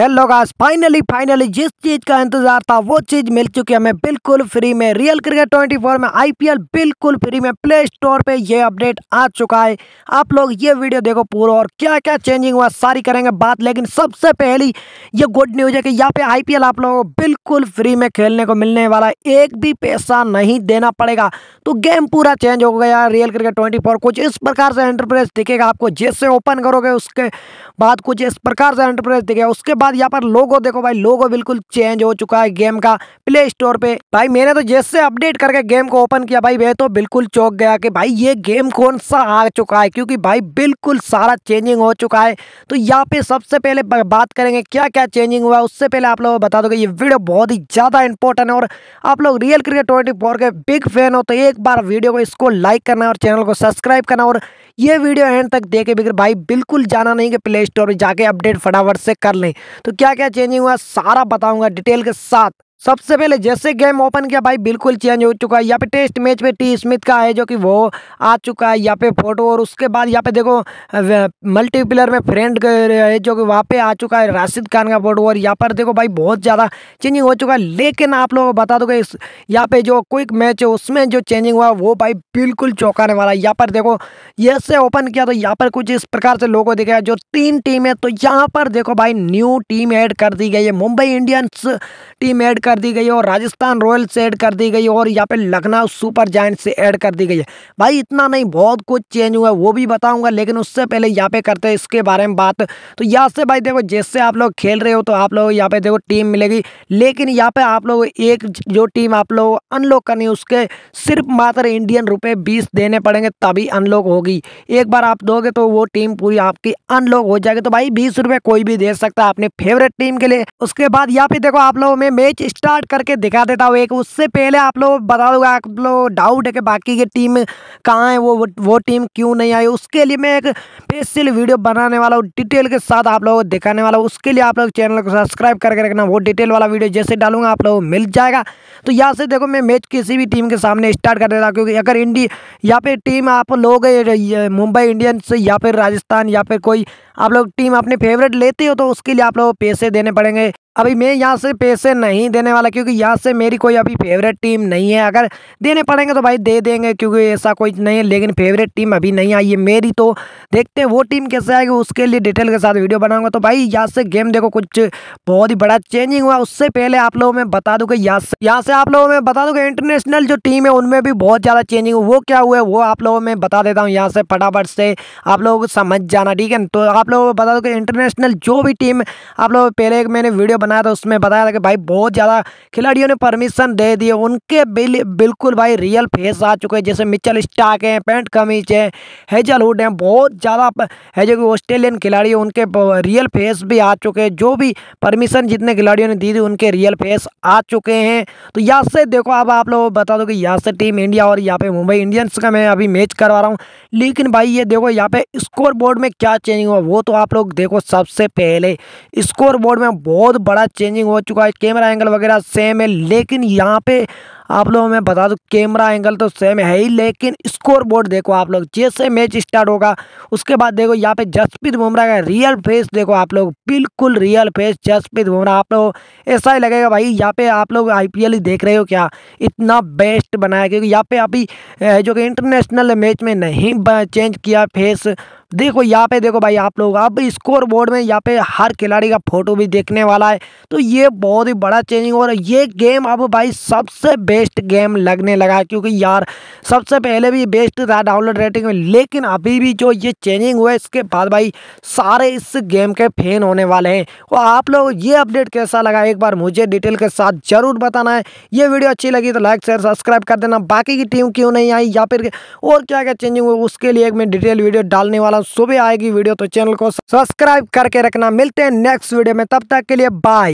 hello guys finally finally जिस चीज़ का इंतजार था वो चीज़ मिल चुकी है हमें बिल्कुल फ्री में रियल क्रिकेट 24 में आईपीएल बिल्कुल फ्री में प्ले स्टोर पे ये अपडेट आ चुका है आप लोग ये वीडियो देखो पूरा और क्या क्या चेंजिंग हुआ सारी करेंगे बात लेकिन सबसे पहली ये गुड न्यूज है कि यहाँ पे आई आप लोगों को बिल्कुल फ्री में खेलने को मिलने वाला एक भी पैसा नहीं देना पड़ेगा तो गेम पूरा चेंज हो गया रियल क्रिकेट ट्वेंटी कुछ इस प्रकार से एंटरप्राइज दिखेगा आपको जैसे ओपन करोगे उसके बाद कुछ इस प्रकार से एंटरप्राइज दिखेगा उसके बाद बाद यहाँ पर लोगो देखो भाई लोगो बिल्कुल चेंज हो चुका है गेम का प्ले स्टोर पे भाई मैंने तो जैसे अपडेट करके गेम को ओपन किया भाई वह तो बिल्कुल चौक गया कि भाई ये गेम कौन सा आ चुका है क्योंकि भाई बिल्कुल सारा चेंजिंग हो चुका है तो यहाँ पे सबसे पहले बात करेंगे क्या क्या चेंजिंग हुआ उससे पहले आप लोगों को बता दोगे ये वीडियो बहुत ही ज़्यादा इंपॉर्टेंट है और आप लोग रियल क्रिकेट ट्वेंटी के बिग फैन हो तो एक बार वीडियो को इसको लाइक करना और चैनल को सब्सक्राइब करना और ये वीडियो एंड तक देखे बिगड़ भाई बिल्कुल जाना नहीं कि प्ले स्टोर पर जाके अपडेट फटाफट से कर लें तो क्या क्या चेंजिंग हुआ सारा बताऊंगा डिटेल के साथ सबसे पहले जैसे गेम ओपन किया भाई बिल्कुल चेंज हो चुका है यहाँ पे टेस्ट मैच में टी स्मिथ का है जो कि वो आ चुका है यहाँ पे फोटो और उसके बाद यहाँ पे देखो मल्टीप्लेयर में फ्रेंड है जो कि वहाँ पे आ चुका है राशिद खान का फोटो और यहाँ पर देखो भाई बहुत ज़्यादा चेंजिंग हो चुका है लेकिन आप लोगों को बता दो कि यहाँ पे जो क्विक मैच है उसमें जो चेंजिंग हुआ वो भाई बिल्कुल चौंकाने वाला है यहाँ पर देखो जैसे ओपन किया तो यहाँ पर कुछ इस प्रकार से लोगों देखा जो तीन टीम है तो यहाँ पर देखो भाई न्यू टीम ऐड कर दी गई है मुंबई इंडियंस टीम ऐड कर दी गई है और राजस्थान रॉयल्स से ऐड कर दी गई है और यहाँ पे लखनऊ सुपर जाइंट से ऐड कर दी गई है भाई इतना नहीं बहुत कुछ चेंज हुआ है वो भी बताऊंगा लेकिन उससे पहले यहाँ पे करते हैं इसके बारे में बात तो यहाँ से भाई देखो जैसे आप लोग खेल रहे हो तो आप लोग यहाँ पे देखो टीम मिलेगी लेकिन यहाँ पे आप लोग एक जो टीम आप लोग अनलॉक करनी है उसके सिर्फ मात्र इंडियन रुपये बीस देने पड़ेंगे तभी अनलॉक होगी एक बार आप दोगे तो वो टीम पूरी आपकी अनलॉक हो जाएगी तो भाई बीस कोई भी दे सकता है अपने फेवरेट टीम के लिए उसके बाद यहाँ पे देखो आप लोगों में मैच स्टार्ट करके दिखा देता हूँ एक उससे पहले आप लोग बता दूंगा आप लोग डाउट है कि बाकी की टीम कहाँ है वो वो टीम क्यों नहीं आई उसके लिए मैं एक स्पेशल वीडियो बनाने वाला हूँ डिटेल के साथ आप लोगों को दिखाने वाला हूँ उसके लिए आप लोग चैनल को सब्सक्राइब करके रखना वो डिटेल वाला वीडियो जैसे डालूंगा आप लोगों को मिल जाएगा तो यहाँ से देखो मैं मैच किसी भी टीम के सामने स्टार्ट कर देता क्योंकि अगर इंडिया या फिर टीम आप लोग मुंबई इंडियंस या फिर राजस्थान या फिर कोई आप लोग टीम अपने फेवरेट लेते हो तो उसके लिए आप लोग पैसे देने पड़ेंगे अभी मैं यहाँ से पैसे नहीं देने वाला क्योंकि यहाँ से मेरी कोई अभी फेवरेट टीम नहीं है अगर देने पड़ेंगे तो भाई दे देंगे क्योंकि ऐसा कोई नहीं है लेकिन फेवरेट टीम अभी नहीं आई है मेरी तो देखते हैं वो टीम कैसे आएगी उसके लिए डिटेल के साथ वीडियो बनाऊंगा तो भाई यहाँ से गेम देखो कुछ बहुत ही बड़ा चेंजिंग हुआ उससे पहले आप लोगों में बता दूँ कि यहाँ से यहाँ से आप लोगों में बता दूँ कि इंटरनेशनल जो टीम है उनमें भी बहुत ज़्यादा चेंजिंग वो क्या हुआ है वो आप लोगों में बता देता हूँ यहाँ से फटाफट से आप लोगों को समझ जाना ठीक है तो आप लोगों को बता दूँ कि इंटरनेशनल जो भी टीम आप लोग पहले मैंने वीडियो बनाया था उसमें बताया था कि भाई बहुत ज़्यादा खिलाड़ियों ने परमिशन दे दिए उनके बिल बिल्कुल भाई रियल फेस आ चुके हैं जैसे मिचल स्टाक हैं पेंट कमीज हैं हेजल हुड हैं बहुत ज़्यादा है जो कि ऑस्ट्रेलियन खिलाड़ी उनके रियल फेस भी आ चुके हैं जो भी परमिशन जितने खिलाड़ियों ने दी थी उनके रियल फेस आ चुके हैं तो यहाँ से देखो अब आप लोग बता दो कि यहाँ से टीम इंडिया और यहाँ पे मुंबई इंडियंस का मैं अभी मैच करवा रहा हूँ लेकिन भाई ये देखो यहाँ पे स्कोर बोर्ड में क्या चेंजिंग हुआ वो तो आप लोग देखो सबसे पहले स्कोर बोर्ड में बहुत बड़ा चेंजिंग हो चुका है कैमरा एंगल वगैरह सेम है लेकिन यहाँ पे आप लोगों में बता दूँ कैमरा एंगल तो सेम है ही लेकिन स्कोर बोर्ड देखो आप लोग जैसे मैच स्टार्ट होगा उसके बाद देखो यहाँ पे जसप्रीत बुमराह का रियल फेस देखो आप लोग बिल्कुल रियल फेस जसप्रीत बुमराह आप लोग ऐसा ही लगेगा भाई यहाँ पे आप लोग आईपीएल ही देख रहे हो क्या इतना बेस्ट बनाया क्योंकि यहाँ पे अभी जो कि इंटरनेशनल मैच में नहीं चेंज किया फेस देखो यहाँ पे देखो भाई आप लोग अब स्कोर बोर्ड में यहाँ पे हर खिलाड़ी का फोटो भी देखने वाला है तो ये बहुत ही बड़ा चेंजिंग और ये गेम अब भाई सबसे बेस्ट गेम लगने लगा क्योंकि यार सबसे पहले भी बेस्ट था डाउनलोड रेटिंग में लेकिन अभी भी जो ये चेंजिंग हुआ इसके बाद भाई सारे इस गेम के फैन होने वाले हैं और तो आप लोग ये अपडेट कैसा लगा एक बार मुझे डिटेल के साथ ज़रूर बताना है ये वीडियो अच्छी लगी तो लाइक शेयर सब्सक्राइब कर देना बाकी की टीम क्यों नहीं आई या फिर और क्या क्या चेंजिंग हुआ उसके लिए एक मैं डिटेल वीडियो डालने वाला सुबह आएगी वीडियो तो चैनल को सब्सक्राइब करके रखना मिलते हैं नेक्स्ट वीडियो में तब तक के लिए बाय